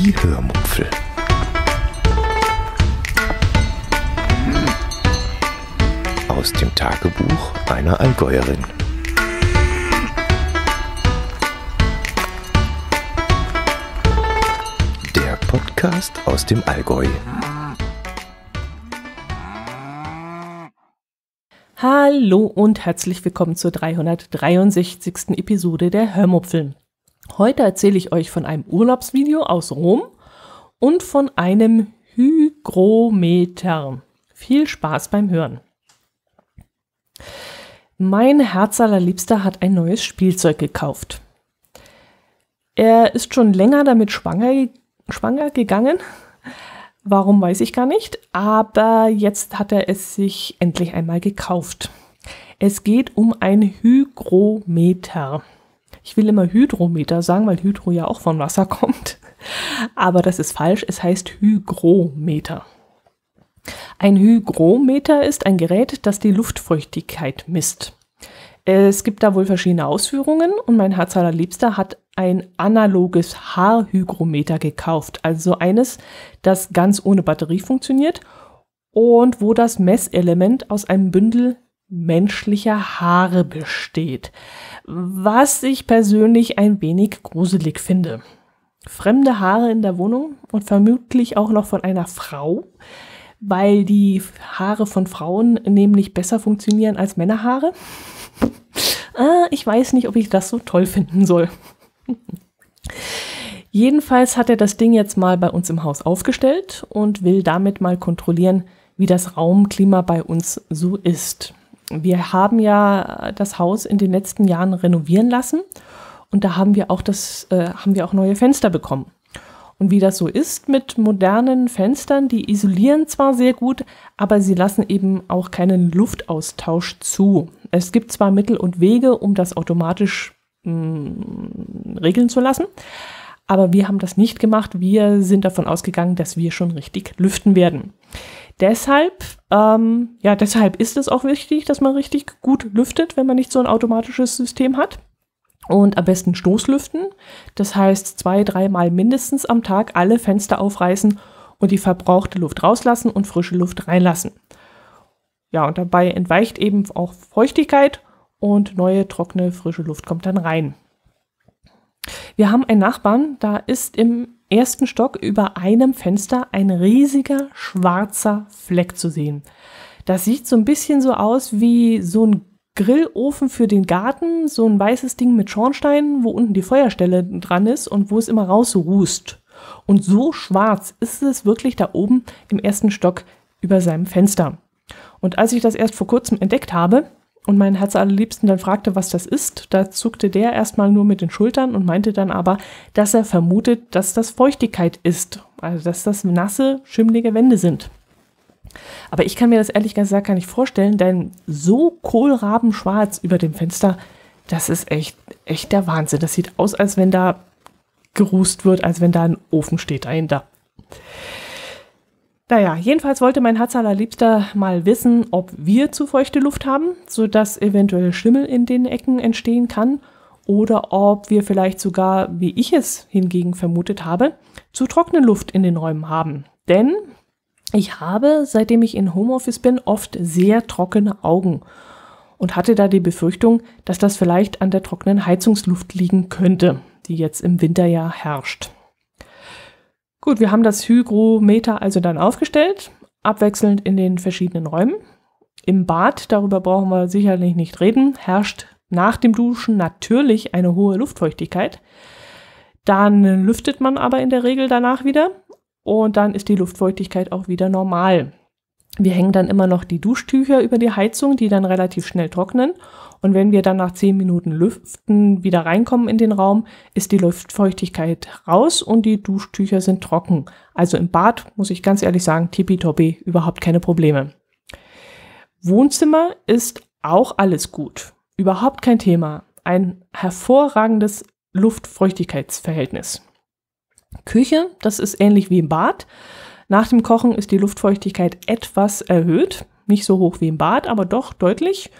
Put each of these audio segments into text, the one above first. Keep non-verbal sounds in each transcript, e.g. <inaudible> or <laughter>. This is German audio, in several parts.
die Hörmupfel. Hm. Aus dem Tagebuch einer Allgäuerin. Der Podcast aus dem Allgäu. Hallo und herzlich willkommen zur 363. Episode der Hörmupfeln. Heute erzähle ich euch von einem Urlaubsvideo aus Rom und von einem Hygrometer. Viel Spaß beim Hören. Mein Herzallerliebster hat ein neues Spielzeug gekauft. Er ist schon länger damit schwanger, schwanger gegangen. Warum weiß ich gar nicht, aber jetzt hat er es sich endlich einmal gekauft. Es geht um ein Hygrometer. Ich will immer Hydrometer sagen, weil Hydro ja auch von Wasser <laughs> kommt. Aber das ist falsch, es heißt Hygrometer. Ein Hygrometer ist ein Gerät, das die Luftfeuchtigkeit misst. Es gibt da wohl verschiedene Ausführungen und mein Herz Liebster hat ein analoges Haarhygrometer gekauft, also eines, das ganz ohne Batterie funktioniert und wo das Messelement aus einem Bündel menschlicher Haare besteht, was ich persönlich ein wenig gruselig finde. Fremde Haare in der Wohnung und vermutlich auch noch von einer Frau, weil die Haare von Frauen nämlich besser funktionieren als Männerhaare. <laughs> ah, ich weiß nicht, ob ich das so toll finden soll. Jedenfalls hat er das Ding jetzt mal bei uns im Haus aufgestellt und will damit mal kontrollieren, wie das Raumklima bei uns so ist wir haben ja das Haus in den letzten Jahren renovieren lassen und da haben wir auch das, äh, haben wir auch neue Fenster bekommen. Und wie das so ist mit modernen Fenstern, die isolieren zwar sehr gut, aber sie lassen eben auch keinen Luftaustausch zu. Es gibt zwar Mittel und Wege, um das automatisch mh, mm, regeln zu lassen, aber wir haben das nicht gemacht. Wir sind davon ausgegangen, dass wir schon richtig lüften werden. Deshalb, ähm, ja, deshalb ist es auch wichtig, dass man richtig gut lüftet, wenn man nicht so ein automatisches System hat. Und am besten Stoßlüften. Das heißt, zwei, dreimal mindestens am Tag alle Fenster aufreißen und die verbrauchte Luft rauslassen und frische Luft reinlassen. Ja, und dabei entweicht eben auch Feuchtigkeit und neue, trockene, frische Luft kommt dann rein. Wir haben einen Nachbarn, da ist im ersten Stock über einem Fenster ein riesiger schwarzer Fleck zu sehen. Das sieht so ein bisschen so aus wie so ein Grillofen für den Garten, so ein weißes Ding mit Schornsteinen, wo unten die Feuerstelle dran ist und wo es immer rausrußt. Und so schwarz ist es wirklich da oben im ersten Stock über seinem Fenster. Und als ich das erst vor kurzem entdeckt habe, und mein Herz allerliebsten dann fragte, was das ist, da zuckte der erstmal nur mit den Schultern und meinte dann aber, dass er vermutet, dass das Feuchtigkeit ist, also dass das nasse, schimmlige Wände sind. Aber ich kann mir das ehrlich gesagt gar nicht vorstellen, denn so kohlrabenschwarz über dem Fenster, das ist echt, echt der Wahnsinn. Das sieht aus, als wenn da gerußt wird, als wenn da ein Ofen steht dahinter. Naja, jedenfalls wollte mein Hatz Liebster mal wissen, ob wir zu feuchte Luft haben, sodass eventuell Schimmel in den Ecken entstehen kann oder ob wir vielleicht sogar, wie ich es hingegen vermutet habe, zu trockene Luft in den Räumen haben. Denn ich habe, seitdem ich in Homeoffice bin, oft sehr trockene Augen und hatte da die Befürchtung, dass das vielleicht an der trockenen Heizungsluft liegen könnte, die jetzt im Winter ja herrscht. Gut, wir haben das Hygrometer also dann aufgestellt, abwechselnd in den verschiedenen Räumen. Im Bad, darüber brauchen wir sicherlich nicht reden, herrscht nach dem Duschen natürlich eine hohe Luftfeuchtigkeit. Dann lüftet man aber in der Regel danach wieder und dann ist die Luftfeuchtigkeit auch wieder normal. Wir hängen dann immer noch die Duschtücher über die Heizung, die dann relativ schnell trocknen und wenn wir dann nach zehn Minuten Lüften wieder reinkommen in den Raum, ist die Luftfeuchtigkeit raus und die Duschtücher sind trocken. Also im Bad muss ich ganz ehrlich sagen, tippitoppi, überhaupt keine Probleme. Wohnzimmer ist auch alles gut. Überhaupt kein Thema. Ein hervorragendes Luftfeuchtigkeitsverhältnis. Küche, das ist ähnlich wie im Bad. Nach dem Kochen ist die Luftfeuchtigkeit etwas erhöht. Nicht so hoch wie im Bad, aber doch deutlich.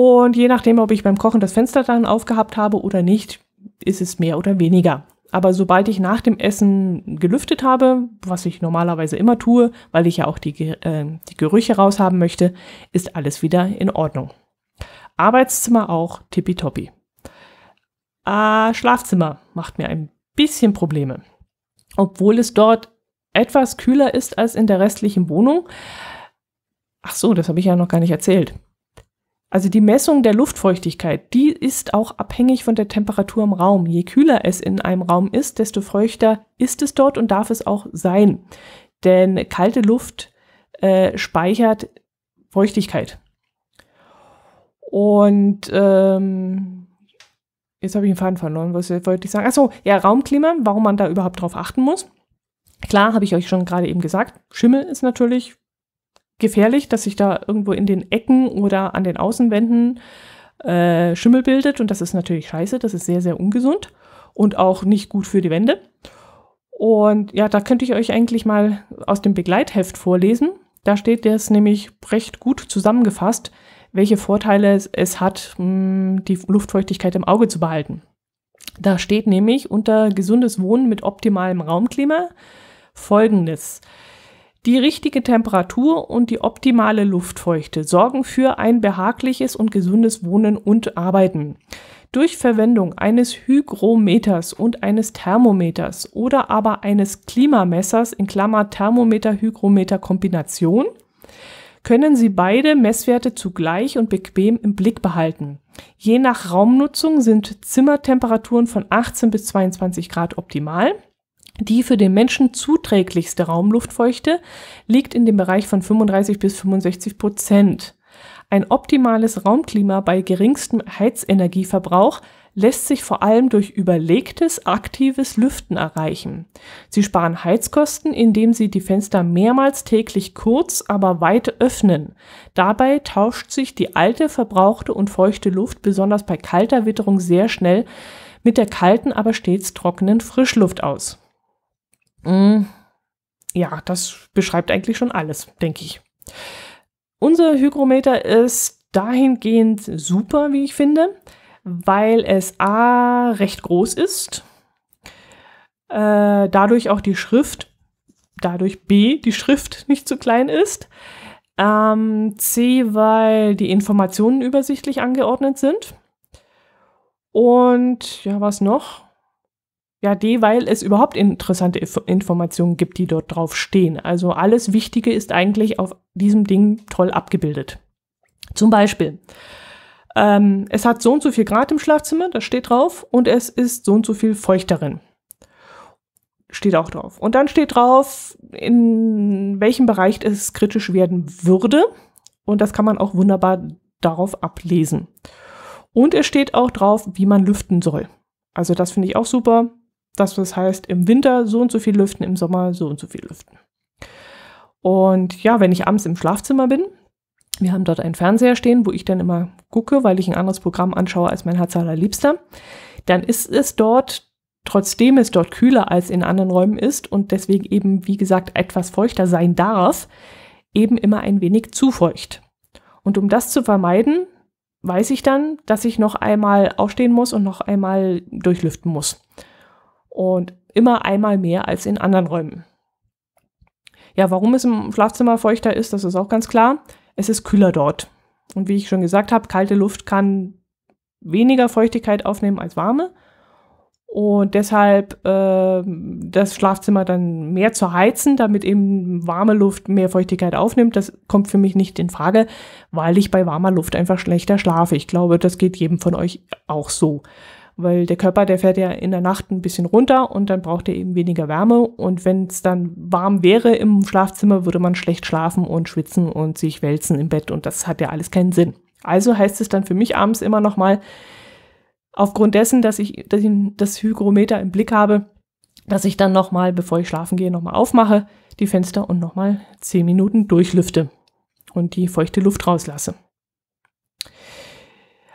Und je nachdem, ob ich beim Kochen das Fenster dann aufgehabt habe oder nicht, ist es mehr oder weniger. Aber sobald ich nach dem Essen gelüftet habe, was ich normalerweise immer tue, weil ich ja auch die, äh, die Gerüche raushaben möchte, ist alles wieder in Ordnung. Arbeitszimmer auch tippitoppi. Äh, Schlafzimmer macht mir ein bisschen Probleme. Obwohl es dort etwas kühler ist als in der restlichen Wohnung. Ach so, das habe ich ja noch gar nicht erzählt. Also die Messung der Luftfeuchtigkeit, die ist auch abhängig von der Temperatur im Raum. Je kühler es in einem Raum ist, desto feuchter ist es dort und darf es auch sein. Denn kalte Luft äh, speichert Feuchtigkeit. Und ähm, jetzt habe ich den Faden verloren, was wollte ich sagen? Achso, ja, Raumklima, warum man da überhaupt drauf achten muss. Klar, habe ich euch schon gerade eben gesagt, Schimmel ist natürlich gefährlich, dass sich da irgendwo in den Ecken oder an den Außenwänden äh, Schimmel bildet. Und das ist natürlich scheiße. Das ist sehr, sehr ungesund und auch nicht gut für die Wände. Und ja, da könnte ich euch eigentlich mal aus dem Begleitheft vorlesen. Da steht das nämlich recht gut zusammengefasst, welche Vorteile es, hat, mh, hm, die Luftfeuchtigkeit im Auge zu behalten. Da steht nämlich unter gesundes Wohnen mit optimalem Raumklima folgendes. Die richtige Temperatur und die optimale Luftfeuchte sorgen für ein behagliches und gesundes Wohnen und Arbeiten. Durch Verwendung eines Hygrometers und eines Thermometers oder aber eines Klimamessers in Klammer Thermometer-Hygrometer-Kombination können Sie beide Messwerte zugleich und bequem im Blick behalten. Je nach Raumnutzung sind Zimmertemperaturen von 18 bis 22 Grad optimal die für den Menschen zuträglichste Raumluftfeuchte liegt in dem Bereich von 35 bis 65 Prozent. Ein optimales Raumklima bei geringstem Heizenergieverbrauch lässt sich vor allem durch überlegtes, aktives Lüften erreichen. Sie sparen Heizkosten, indem sie die Fenster mehrmals täglich kurz, aber weit öffnen. Dabei tauscht sich die alte, verbrauchte und feuchte Luft besonders bei kalter Witterung sehr schnell mit der kalten, aber stets trockenen Frischluft aus. Mhm. Ja, das beschreibt eigentlich schon alles, denke ich. Unser Hygrometer ist dahingehend super, wie ich finde, weil es A recht groß ist, äh, dadurch auch die Schrift, dadurch B die Schrift nicht zu klein ist, ähm, C, weil die Informationen übersichtlich angeordnet sind. Und ja, was noch? Ja, D, weil es überhaupt interessante Inf Informationen gibt, die dort drauf stehen. Also alles Wichtige ist eigentlich auf diesem Ding toll abgebildet. Zum Beispiel, ähm, es hat so und so viel Grad im Schlafzimmer, das steht drauf, und es ist so und so viel feuchterin. Steht auch drauf. Und dann steht drauf, in welchem Bereich es kritisch werden würde. Und das kann man auch wunderbar darauf ablesen. Und es steht auch drauf, wie man lüften soll. Also das finde ich auch super. Das, was heißt, im Winter so und so viel lüften, im Sommer so und so viel lüften. Und ja, wenn ich abends im Schlafzimmer bin, wir haben dort einen Fernseher stehen, wo ich dann immer gucke, weil ich ein anderes Programm anschaue als mein Herz aller Liebster, dann ist es dort, trotzdem es dort kühler als in anderen Räumen ist und deswegen eben, wie gesagt, etwas feuchter sein darf, eben immer ein wenig zu feucht. Und um das zu vermeiden, weiß ich dann, dass ich noch einmal aufstehen muss und noch einmal durchlüften muss und immer einmal mehr als in anderen Räumen. Ja, warum es im Schlafzimmer feuchter ist, das ist auch ganz klar. Es ist kühler dort. Und wie ich schon gesagt habe, kalte Luft kann weniger Feuchtigkeit aufnehmen als warme und deshalb äh, das Schlafzimmer dann mehr zu heizen, damit eben warme Luft mehr Feuchtigkeit aufnimmt, das kommt für mich nicht in Frage, weil ich bei warmer Luft einfach schlechter schlafe. Ich glaube, das geht jedem von euch auch so weil der Körper, der fährt ja in der Nacht ein bisschen runter und dann braucht er eben weniger Wärme. Und wenn es dann warm wäre im Schlafzimmer, würde man schlecht schlafen und schwitzen und sich wälzen im Bett und das hat ja alles keinen Sinn. Also heißt es dann für mich abends immer nochmal, aufgrund dessen, dass ich, dass ich das Hygrometer im Blick habe, dass ich dann nochmal, bevor ich schlafen gehe, nochmal aufmache, die Fenster und nochmal 10 Minuten durchlüfte und die feuchte Luft rauslasse.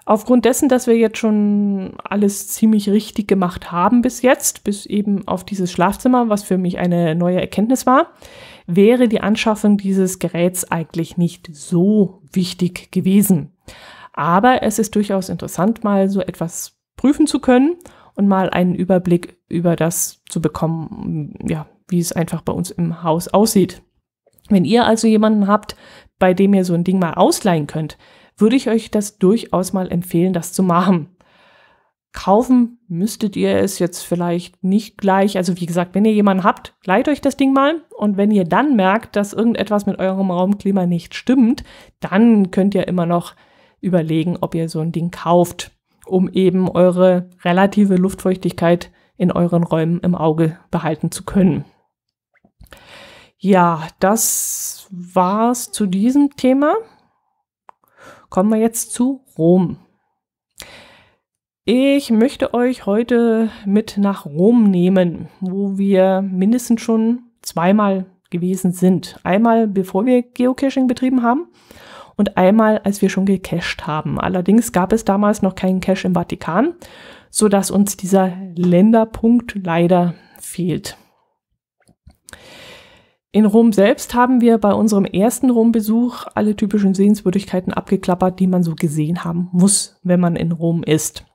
Aufgrund dessen, dass wir jetzt schon alles ziemlich richtig gemacht haben bis jetzt, bis eben auf dieses Schlafzimmer, was für mich eine neue Erkenntnis war, wäre die Anschaffung dieses Geräts eigentlich nicht so wichtig gewesen. Aber es ist durchaus interessant, mal so etwas prüfen zu können und mal einen Überblick über das zu bekommen, ja, wie es einfach bei uns im Haus aussieht. Wenn ihr also jemanden habt, bei dem ihr so ein Ding mal ausleihen könnt, würde ich euch das durchaus mal empfehlen, das zu machen. Kaufen müsstet ihr es jetzt vielleicht nicht gleich. Also wie gesagt, wenn ihr jemanden habt, leiht euch das Ding mal. Und wenn ihr dann merkt, dass irgendetwas mit eurem Raumklima nicht stimmt, dann könnt ihr immer noch überlegen, ob ihr so ein Ding kauft, um eben eure relative Luftfeuchtigkeit in euren Räumen im Auge behalten zu können. Ja, das war's zu diesem Thema. Kommen wir jetzt zu Rom. Ich möchte euch heute mit nach Rom nehmen, wo wir mindestens schon zweimal gewesen sind. Einmal bevor wir Geocaching betrieben haben und einmal als wir schon gecached haben. Allerdings gab es damals noch keinen Cache im Vatikan, so dass uns dieser Länderpunkt leider fehlt. In Rom selbst haben wir bei unserem ersten Rom-Besuch alle typischen Sehenswürdigkeiten abgeklappert, die man so gesehen haben muss, wenn man in Rom ist.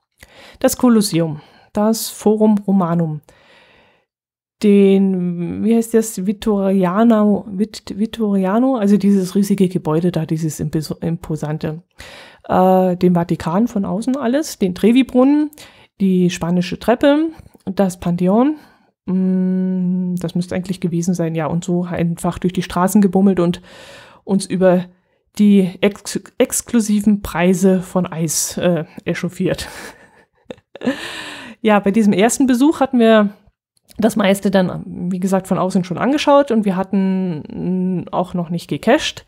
Das Kolosseum, das Forum Romanum, den, wie heißt das, Vittoriano, Vit, Vittoriano, also dieses riesige Gebäude da, dieses imposante, äh, den Vatikan von außen alles, den Trevi-Brunnen, die spanische Treppe, das Pantheon, Mm, das müsste eigentlich gewesen sein, ja. Und so einfach durch die Straßen gebummelt und uns über die ex exklusiven Preise von Eis äh, echauffiert. <laughs> ja, bei diesem ersten Besuch hatten wir das meiste dann, wie gesagt, von außen schon angeschaut und wir hatten mm, auch noch nicht gecached.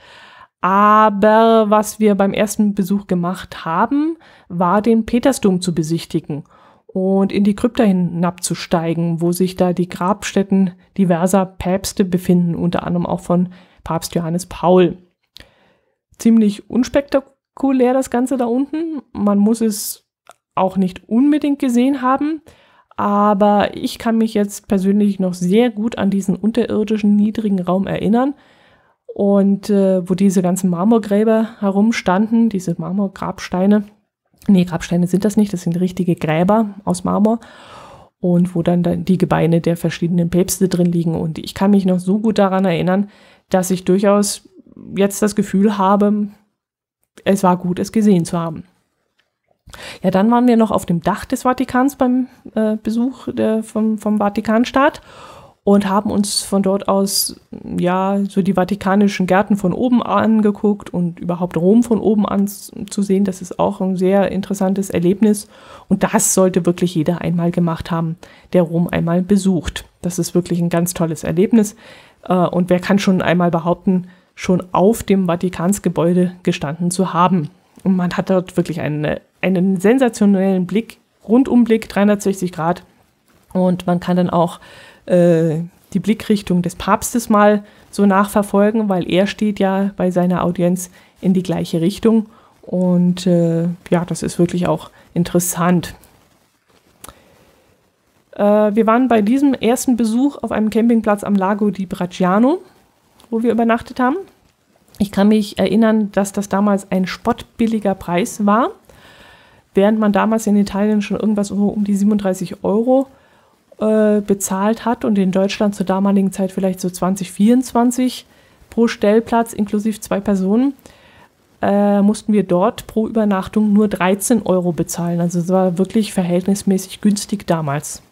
Aber was wir beim ersten Besuch gemacht haben, war den Petersdom zu besichtigen und in die Krypta hinabzusteigen, wo sich da die Grabstätten diverser Päpste befinden, unter anderem auch von Papst Johannes Paul. Ziemlich unspektakulär das Ganze da unten. Man muss es auch nicht unbedingt gesehen haben, aber ich kann mich jetzt persönlich noch sehr gut an diesen unterirdischen niedrigen Raum erinnern und äh, wo diese ganzen Marmorgräber herumstanden, diese Marmorgrabsteine nee, Grabsteine sind das nicht, das sind richtige Gräber aus Marmor und wo dann, die Gebeine der verschiedenen Päpste drin liegen. Und ich kann mich noch so gut daran erinnern, dass ich durchaus jetzt das Gefühl habe, es war gut, es gesehen zu haben. Ja, dann waren wir noch auf dem Dach des Vatikans beim äh, Besuch der, vom, vom Vatikanstaat und haben uns von dort aus ja so die vatikanischen Gärten von oben angeguckt und überhaupt Rom von oben an zu sehen. Das ist auch ein sehr interessantes Erlebnis und das sollte wirklich jeder einmal gemacht haben, der Rom einmal besucht. Das ist wirklich ein ganz tolles Erlebnis äh, und wer kann schon einmal behaupten, schon auf dem Vatikansgebäude gestanden zu haben. Und man hat dort wirklich eine, einen sensationellen Blick, Rundumblick, 360 Grad und man kann dann auch äh, die Blickrichtung des Papstes mal so nachverfolgen, weil er steht ja bei seiner Audienz in die gleiche Richtung. Und äh, ja, das ist wirklich auch interessant. Äh, wir waren bei diesem ersten Besuch auf einem Campingplatz am Lago di Bracciano, wo wir übernachtet haben. Ich kann mich erinnern, dass das damals ein spottbilliger Preis war. Während man damals in Italien schon irgendwas um die 37 Euro äh, bezahlt hat und in Deutschland zur damaligen Zeit vielleicht so 20, 24 pro Stellplatz inklusive zwei Personen, äh, mussten wir dort pro Übernachtung nur 13 Euro bezahlen. Also es war wirklich verhältnismäßig günstig damals.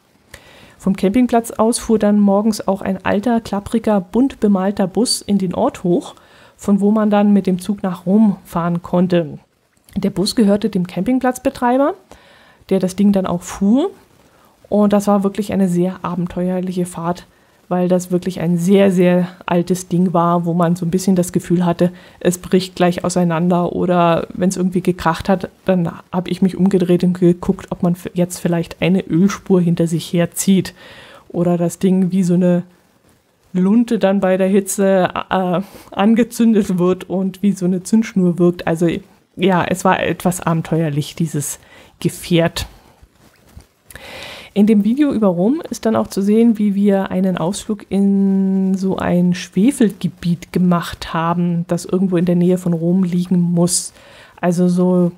Vom Campingplatz aus fuhr dann morgens auch ein alter, klappriger, bunt bemalter Bus in den Ort hoch, von wo man dann mit dem Zug nach Rom fahren konnte. Der Bus gehörte dem Campingplatzbetreiber, der das Ding dann auch fuhr und das war wirklich eine sehr abenteuerliche Fahrt, weil das wirklich ein sehr, sehr altes Ding war, wo man so ein bisschen das Gefühl hatte, es bricht gleich auseinander oder wenn es irgendwie gekracht hat, dann habe ich mich umgedreht und geguckt, ob man jetzt vielleicht eine Ölspur hinter sich herzieht oder das Ding wie so eine Lunte dann bei der Hitze äh, angezündet wird und wie so eine Zündschnur wirkt. Also ja, es war etwas abenteuerlich, dieses Gefährt. In dem Video über Rom ist dann auch zu sehen, wie wir einen Ausflug in so ein Schwefelgebiet gemacht haben, das irgendwo in der Nähe von Rom liegen muss. Also so,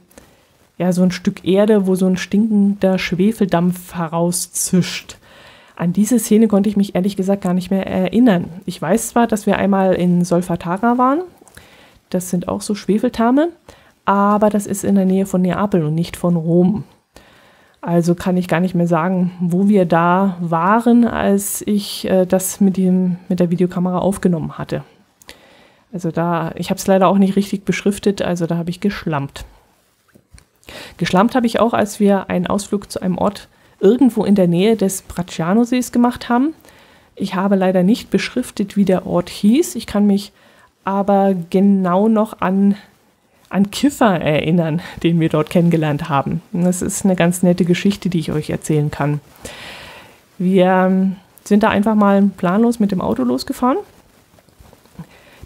ja, so ein Stück Erde, wo so ein stinkender Schwefeldampf herauszischt. An diese Szene konnte ich mich ehrlich gesagt gar nicht mehr erinnern. Ich weiß zwar, dass wir einmal in Solfatara waren, das sind auch so Schwefeltame, aber das ist in der Nähe von Neapel und nicht von Rom. Also kann ich gar nicht mehr sagen, wo wir da waren, als ich äh, das mit, dem, mit der Videokamera aufgenommen hatte. Also da, ich habe es leider auch nicht richtig beschriftet, also da habe ich geschlampt. Geschlampt habe ich auch, als wir einen Ausflug zu einem Ort irgendwo in der Nähe des Bracciano-Sees gemacht haben. Ich habe leider nicht beschriftet, wie der Ort hieß. Ich kann mich aber genau noch an an Kiffer erinnern, den wir dort kennengelernt haben. Das ist eine ganz nette Geschichte, die ich euch erzählen kann. Wir ähm, sind da einfach mal planlos mit dem Auto losgefahren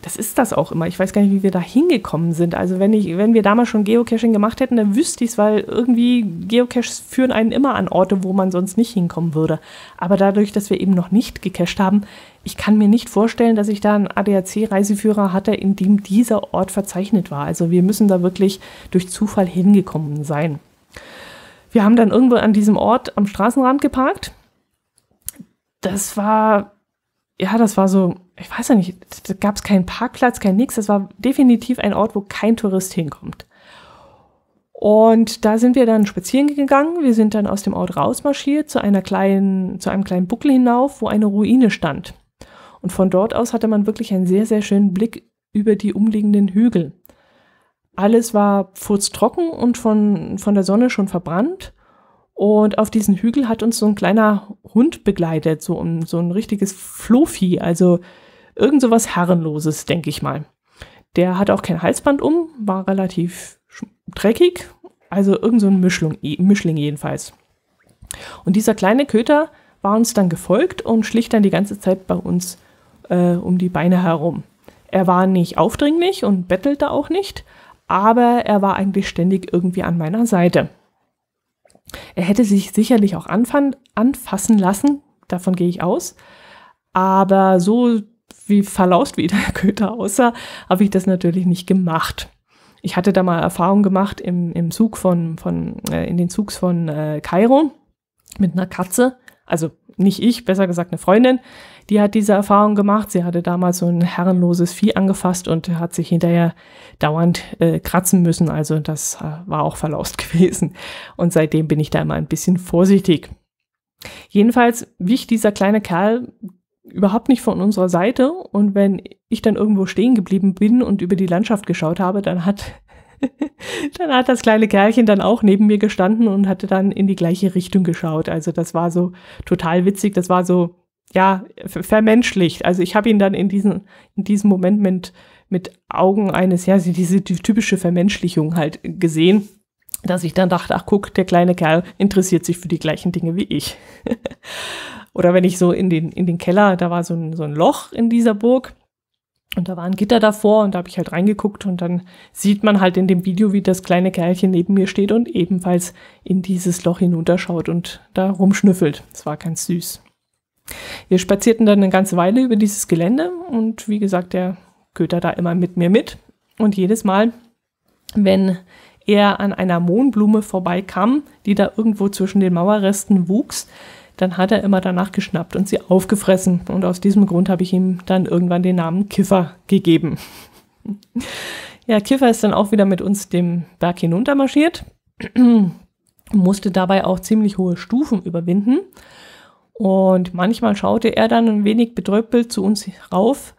das ist das auch immer. Ich weiß gar nicht, wie wir da hingekommen sind. Also wenn, ich, wenn wir damals schon Geocaching gemacht hätten, dann wüsste ich es, weil irgendwie Geocaches führen einen immer an Orte, wo man sonst nicht hinkommen würde. Aber dadurch, dass wir eben noch nicht gecached haben, ich kann mir nicht vorstellen, dass ich da einen ADAC-Reiseführer hatte, in dem dieser Ort verzeichnet war. Also wir müssen da wirklich durch Zufall hingekommen sein. Wir haben dann irgendwo an diesem Ort am Straßenrand geparkt. Das war ja, das war so, ich weiß ja nicht, da gab es keinen Parkplatz, kein nix. Das war definitiv ein Ort, wo kein Tourist hinkommt. Und da sind wir dann spazieren gegangen. Wir sind dann aus dem Ort rausmarschiert zu einer kleinen, zu einem kleinen Buckel hinauf, wo eine Ruine stand. Und von dort aus hatte man wirklich einen sehr, sehr schönen Blick über die umliegenden Hügel. Alles war furztrocken und von, von der Sonne schon verbrannt. Und auf diesen Hügel hat uns so ein kleiner Hund begleitet, so ein, so ein richtiges Flofi, also irgend so was Herrenloses, denke ich mal. Der hatte auch kein Halsband um, war relativ dreckig, also irgend so ein Mischling, Mischling jedenfalls. Und dieser kleine Köter war uns dann gefolgt und schlich dann die ganze Zeit bei uns äh, um die Beine herum. Er war nicht aufdringlich und bettelte auch nicht, aber er war eigentlich ständig irgendwie an meiner Seite. Er hätte sich sicherlich auch anfand, anfassen lassen, davon gehe ich aus. Aber so wie verlaust wie der Köter aussah, habe ich das natürlich nicht gemacht. Ich hatte da mal Erfahrung gemacht im, im Zug von, von äh, in den Zugs von äh, Kairo mit einer Katze. Also nicht ich, besser gesagt eine Freundin, die hat diese Erfahrung gemacht. Sie hatte damals so ein herrenloses Vieh angefasst und hat sich hinterher dauernd äh, kratzen müssen. Also das äh, war auch verlaust <laughs> gewesen. Und seitdem bin ich da immer ein bisschen vorsichtig. Jedenfalls wich dieser kleine Kerl überhaupt nicht von unserer Seite. Und wenn ich dann irgendwo stehen geblieben bin und über die Landschaft geschaut habe, dann hat <laughs> dann hat das kleine Kerlchen dann auch neben mir gestanden und hatte dann in die gleiche Richtung geschaut. Also das war so total witzig, das war so, ja, vermenschlicht. Also ich habe ihn dann in, diesen, in diesem Moment mit, mit Augen eines, ja, diese typische Vermenschlichung halt gesehen dass ich dann dachte, ach guck, der kleine Kerl interessiert sich für die gleichen Dinge wie ich. <laughs> Oder wenn ich so in den, in den Keller, da war so ein, so ein Loch in dieser Burg und da war ein Gitter davor und da habe ich halt reingeguckt und dann sieht man halt in dem Video, wie das kleine Kerlchen neben mir steht und ebenfalls in dieses Loch hinunterschaut und da rumschnüffelt. Es war ganz süß. Wir spazierten dann eine ganze Weile über dieses Gelände und wie gesagt, der Köter da immer mit mir mit. Und jedes Mal, wenn er an einer Mohnblume vorbeikam, die da irgendwo zwischen den Mauerresten wuchs, dann hat er immer danach geschnappt und sie aufgefressen. Und aus diesem Grund habe ich ihm dann irgendwann den Namen Kiffer gegeben. <laughs> Ja, Kiffer ist dann auch wieder mit uns dem Berg hinuntermarschiert, <clears throat> musste dabei auch ziemlich hohe Stufen überwinden. Und manchmal schaute er dann ein wenig betröppelt zu uns rauf,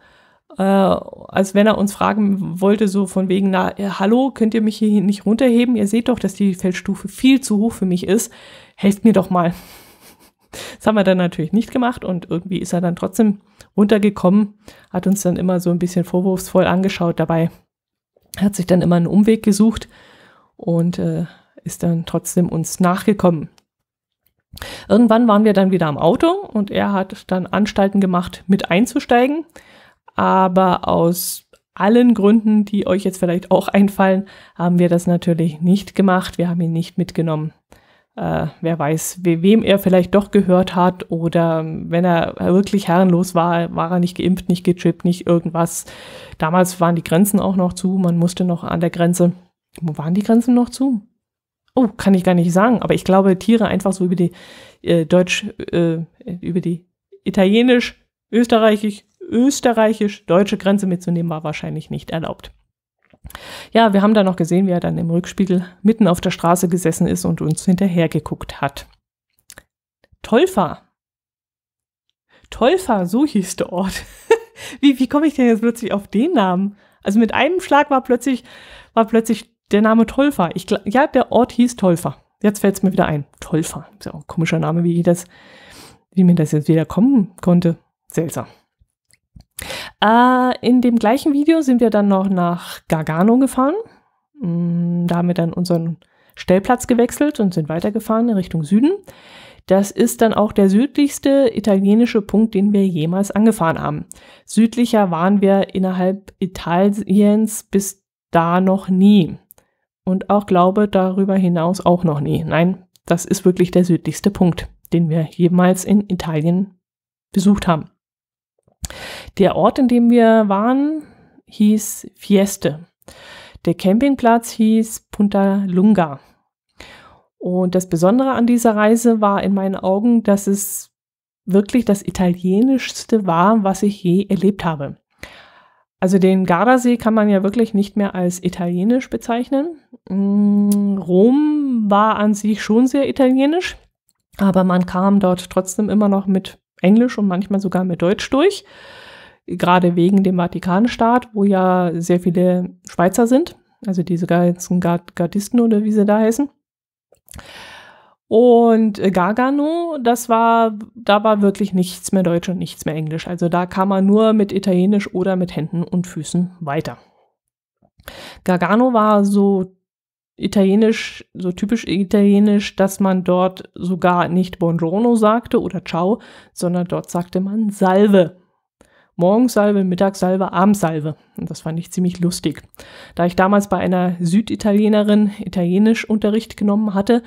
äh, als wenn er uns fragen wollte, so von wegen, na, äh, hallo, könnt ihr mich hier nicht runterheben? Ihr seht doch, dass die Feldstufe viel zu hoch für mich ist. Helft mir doch mal. Das haben wir dann natürlich nicht gemacht und irgendwie ist er dann trotzdem runtergekommen, hat uns dann immer so ein bisschen vorwurfsvoll angeschaut dabei, hat sich dann immer einen Umweg gesucht und äh, ist dann trotzdem uns nachgekommen. Irgendwann waren wir dann wieder am Auto und er hat dann Anstalten gemacht, mit einzusteigen. Aber aus allen Gründen, die euch jetzt vielleicht auch einfallen, haben wir das natürlich nicht gemacht. Wir haben ihn nicht mitgenommen äh, wer weiß, we wem er vielleicht doch gehört hat oder ähm, wenn er wirklich herrenlos war, war er nicht geimpft, nicht gechippt, nicht irgendwas. Damals waren die Grenzen auch noch zu, man musste noch an der Grenze. Wo waren die Grenzen noch zu? Oh, kann ich gar nicht sagen, aber ich glaube, Tiere einfach so über die äh, Deutsch, äh, über die italienisch, österreichisch, österreichisch-deutsche Grenze mitzunehmen, war wahrscheinlich nicht erlaubt. Ja, wir haben da noch gesehen, wie er dann im Rückspiegel mitten auf der Straße gesessen ist und uns hinterher geguckt hat. Tolfa. Tolfa, so hieß der Ort. <laughs> wie wie komme ich denn jetzt plötzlich auf den Namen? Also mit einem Schlag war plötzlich, war plötzlich der Name Tolfa. Ich, ja, der Ort hieß Tolfa. Jetzt fällt es mir wieder ein. Tolfa. Ist ja auch ein komischer Name, wie, ich das, wie mir das jetzt wieder kommen konnte. Seltsam. Äh, in dem gleichen Video sind wir dann noch nach Gargano gefahren. Mm, da haben wir dann unseren Stellplatz gewechselt und sind weitergefahren in Richtung Süden. Das ist dann auch der südlichste italienische Punkt, den wir jemals angefahren haben. Südlicher waren wir innerhalb Italiens bis da noch nie. Und auch glaube darüber hinaus auch noch nie. Nein, das ist wirklich der südlichste Punkt, den wir jemals in Italien besucht haben. Der Ort, in dem wir waren, hieß Fieste. Der Campingplatz hieß Punta Lunga. Und das Besondere an dieser Reise war in meinen Augen, dass es wirklich das italienischste war, was ich je erlebt habe. Also den Gardasee kann man ja wirklich nicht mehr als italienisch bezeichnen. Mm, Rom war an sich schon sehr italienisch, aber man kam dort trotzdem immer noch mit Englisch und manchmal sogar mit Deutsch durch. Gerade wegen dem Vatikanstaat, wo ja sehr viele Schweizer sind, also diese ganzen Gardisten oder wie sie da heißen. Und Gargano, das war, da war wirklich nichts mehr Deutsch und nichts mehr Englisch. Also da kam man nur mit Italienisch oder mit Händen und Füßen weiter. Gargano war so italienisch, so typisch italienisch, dass man dort sogar nicht Buongiorno sagte oder Ciao, sondern dort sagte man Salve. Morgensalve, Mittagssalve, Abendsalve. Und das fand ich ziemlich lustig. Da ich damals bei einer Süditalienerin Italienischunterricht genommen hatte,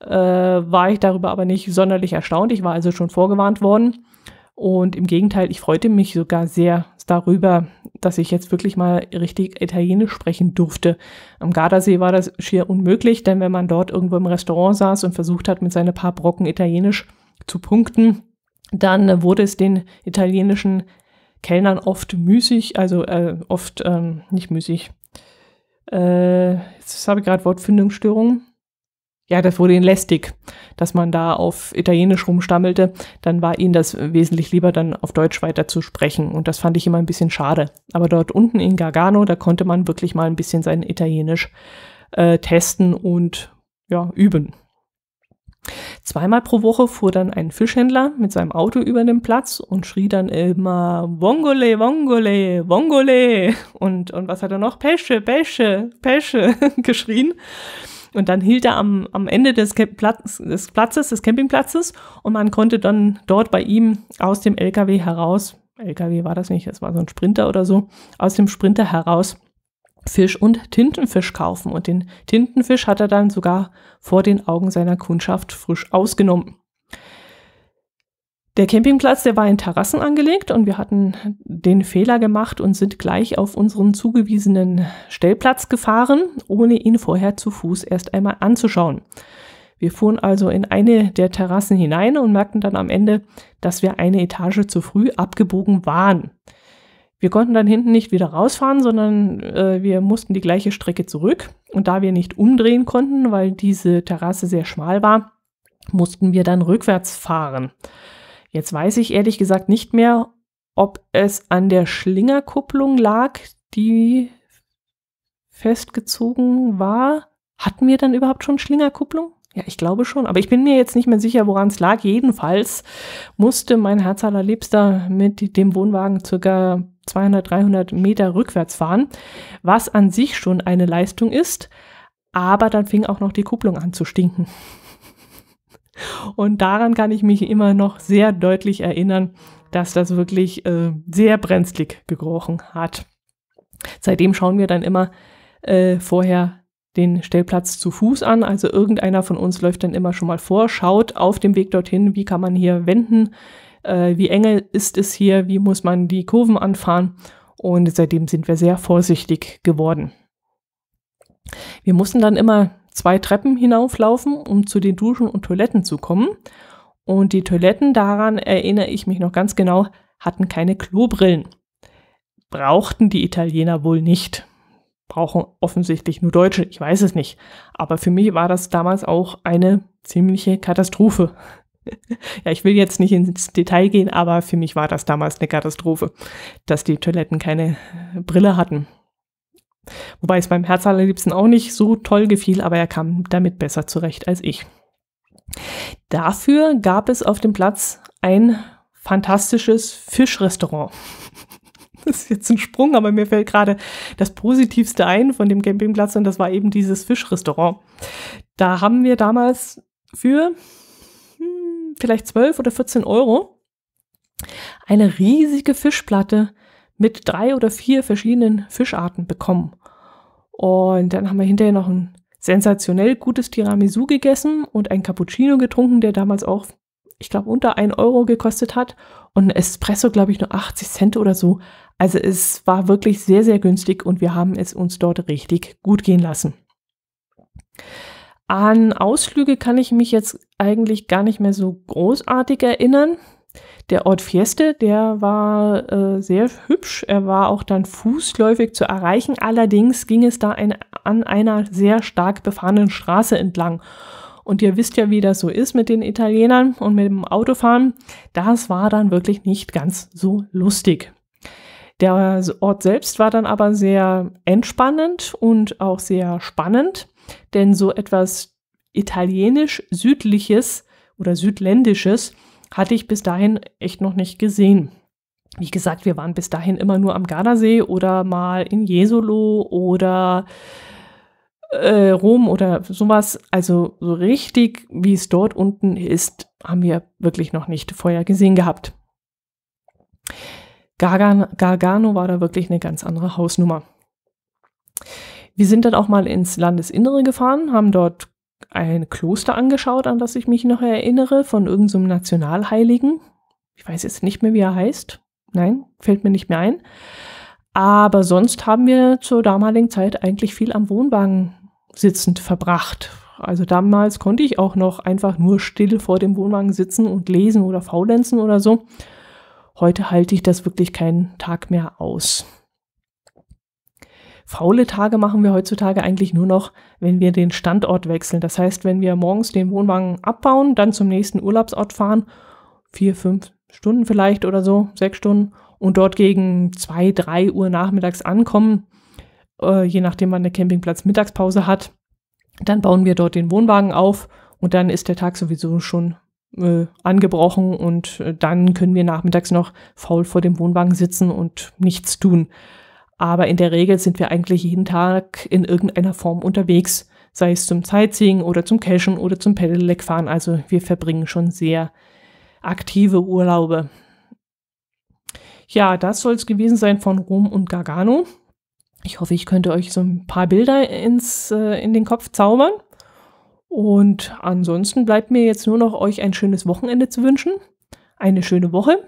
äh, war ich darüber aber nicht sonderlich erstaunt. Ich war also schon vorgewarnt worden. Und im Gegenteil, ich freute mich sogar sehr darüber, dass ich jetzt wirklich mal richtig Italienisch sprechen durfte. Am Gardasee war das schier unmöglich, denn wenn man dort irgendwo im Restaurant saß und versucht hat, mit seinen paar Brocken Italienisch zu punkten, dann wurde es den italienischen Kellnern oft müßig, also äh, oft ähm, nicht müßig. Äh, jetzt habe ich gerade Wortfindungsstörungen ja, das wurde ihnen lästig, dass man da auf Italienisch rumstammelte. Dann war ihnen das wesentlich lieber, dann auf Deutsch weiter zu sprechen. Und das fand ich immer ein bisschen schade. Aber dort unten in Gargano, da konnte man wirklich mal ein bisschen sein Italienisch äh, testen und ja, üben. Zweimal pro Woche fuhr dann ein Fischhändler mit seinem Auto über den Platz und schrie dann immer Wongole, Wongole, Wongole und, und was hat er noch? Pesche, Pesche, Pesche <laughs> geschrien. Und dann hielt er am, am Ende des, Camp Platz, des Platzes, des Campingplatzes und man konnte dann dort bei ihm aus dem LKW heraus, LKW war das nicht, es war so ein Sprinter oder so, aus dem Sprinter heraus Fisch und Tintenfisch kaufen. Und den Tintenfisch hat er dann sogar vor den Augen seiner Kundschaft frisch ausgenommen. Der Campingplatz, der war in Terrassen angelegt und wir hatten den Fehler gemacht und sind gleich auf unseren zugewiesenen Stellplatz gefahren, ohne ihn vorher zu Fuß erst einmal anzuschauen. Wir fuhren also in eine der Terrassen hinein und merkten dann am Ende, dass wir eine Etage zu früh abgebogen waren. Wir konnten dann hinten nicht wieder rausfahren, sondern äh, wir mussten die gleiche Strecke zurück. Und da wir nicht umdrehen konnten, weil diese Terrasse sehr schmal war, mussten wir dann rückwärts fahren. Jetzt weiß ich ehrlich gesagt nicht mehr, ob es an der Schlingerkupplung lag, die festgezogen war. Hatten wir dann überhaupt schon Schlingerkupplung? Ja, ich glaube schon, aber ich bin mir jetzt nicht mehr sicher, woran es lag. Jedenfalls musste mein Herz allerliebster mit dem Wohnwagen circa 200, 300 Meter rückwärts fahren, was an sich schon eine Leistung ist. Aber dann fing auch noch die Kupplung an zu stinken. Und daran kann ich mich immer noch sehr deutlich erinnern, dass das wirklich äh, sehr brenzlig gerochen hat. Seitdem schauen wir dann immer äh, vorher den Stellplatz zu Fuß an. Also irgendeiner von uns läuft dann immer schon mal vor, schaut auf dem Weg dorthin, wie kann man hier wenden, äh, wie enge ist es hier, wie muss man die Kurven anfahren. Und seitdem sind wir sehr vorsichtig geworden. Wir mussten dann immer zwei Treppen hinauflaufen, um zu den Duschen und Toiletten zu kommen. Und die Toiletten, daran erinnere ich mich noch ganz genau, hatten keine Klobrillen. Brauchten die Italiener wohl nicht. Brauchen offensichtlich nur Deutsche, ich weiß es nicht. Aber für mich war das damals auch eine ziemliche Katastrophe. <laughs> ja, ich will jetzt nicht ins Detail gehen, aber für mich war das damals eine Katastrophe, dass die Toiletten keine Brille hatten. Wobei es beim Herz allerliebsten auch nicht so toll gefiel, aber er kam damit besser zurecht als ich. Dafür gab es auf dem Platz ein fantastisches Fischrestaurant. <laughs> Das ist jetzt ein Sprung, aber mir fällt gerade das Positivste ein von dem Campingplatz und das war eben dieses Fischrestaurant. Da haben wir damals für hm, vielleicht 12 oder 14 Euro eine riesige Fischplatte mit drei oder vier verschiedenen Fischarten bekommen. Und dann haben wir hinterher noch ein sensationell gutes Tiramisu gegessen und ein Cappuccino getrunken, der damals auch, ich glaube, unter 1 Euro gekostet hat. Und ein Espresso, glaube ich, nur 80 Cent oder so. Also es war wirklich sehr, sehr günstig und wir haben es uns dort richtig gut gehen lassen. An Ausflüge kann ich mich jetzt eigentlich gar nicht mehr so großartig erinnern. Der Ort Fieste, der war äh, sehr hübsch. Er war auch dann fußläufig zu erreichen. Allerdings ging es da ein, an einer sehr stark befahrenen Straße entlang. Und ihr wisst ja, wie das so ist mit den Italienern und mit dem Autofahren. Das war dann wirklich nicht ganz so lustig. Der Ort selbst war dann aber sehr entspannend und auch sehr spannend, denn so etwas italienisch-südliches oder südländisches hatte ich bis dahin echt noch nicht gesehen. Wie gesagt, wir waren bis dahin immer nur am Gardasee oder mal in Jesolo oder äh, Rom oder sowas. Also so richtig, wie es dort unten ist, haben wir wirklich noch nicht vorher gesehen gehabt. Gargan Gargano war da wirklich eine ganz andere Hausnummer. Wir sind dann auch mal ins Landesinnere gefahren, haben dort ein Kloster angeschaut, an das ich mich noch erinnere, von irgendeinem so Nationalheiligen. Ich weiß jetzt nicht mehr, wie er heißt. Nein, fällt mir nicht mehr ein. Aber sonst haben wir zur damaligen Zeit eigentlich viel am Wohnwagen sitzend verbracht. Also damals konnte ich auch noch einfach nur still vor dem Wohnwagen sitzen und lesen oder faulenzen oder so. Heute halte ich das wirklich keinen Tag mehr aus. Faule Tage machen wir heutzutage eigentlich nur noch, wenn wir den Standort wechseln. Das heißt, wenn wir morgens den Wohnwagen abbauen, dann zum nächsten Urlaubsort fahren, vier, fünf Stunden vielleicht oder so, sechs Stunden, und dort gegen zwei, drei Uhr nachmittags ankommen, äh, je nachdem wann der Campingplatz Mittagspause hat, dann bauen wir dort den Wohnwagen auf und dann ist der Tag sowieso schon äh, angebrochen und äh, dann können wir nachmittags noch faul vor dem Wohnwagen sitzen und nichts tun. Aber in der Regel sind wir eigentlich jeden Tag in irgendeiner Form unterwegs, sei es zum Sightseeing oder zum Cashen oder zum Pedelec-Fahren. Also wir verbringen schon sehr aktive Urlaube. Ja, das soll es gewesen sein von Rom und Gargano. Ich hoffe, ich könnte euch so ein paar Bilder ins, äh, in den Kopf zaubern. Und ansonsten bleibt mir jetzt nur noch euch ein schönes Wochenende zu wünschen. Eine schöne Woche.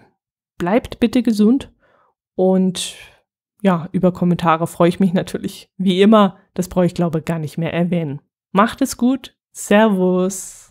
Bleibt bitte gesund und ja, über Kommentare freue ich mich natürlich. Wie immer, das brauche ich glaube gar nicht mehr erwähnen. Macht es gut. Servus.